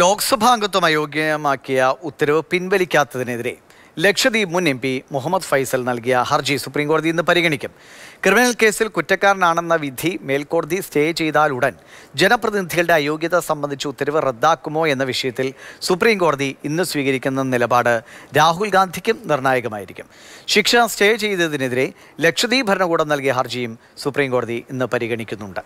ലോക്സഭാംഗത്വം അയോഗ്യമാക്കിയ ഉത്തരവ് പിൻവലിക്കാത്തതിനെതിരെ ലക്ഷദ്വീപ് മുൻ M P Muhammad Faisal നൽകിയ ഹർജി സുപ്രീംകോടതി ഇന്ന് പരിഗണിക്കും ക്രിമിനൽ കേസിൽ കുറ്റക്കാരനാണെന്ന വിധി മേൽക്കോടതി സ്റ്റേ ചെയ്താൽ ഉടൻ ജനപ്രതിനിധികളുടെ അയോഗ്യത സംബന്ധിച്ച് ഉത്തരവ് റദ്ദാക്കുമോ എന്ന വിഷയത്തിൽ സുപ്രീംകോടതി ഇന്ന് സ്വീകരിക്കുന്ന നിലപാട് രാഹുൽ ഗാന്ധിക്കും നിർണായകമായിരിക്കും ശിക്ഷ സ്റ്റേ ചെയ്തതിനെതിരെ ലക്ഷദ്വീപ് ഭരണകൂടം നൽകിയ ഹർജിയും സുപ്രീംകോടതി ഇന്ന് പരിഗണിക്കുന്നുണ്ട്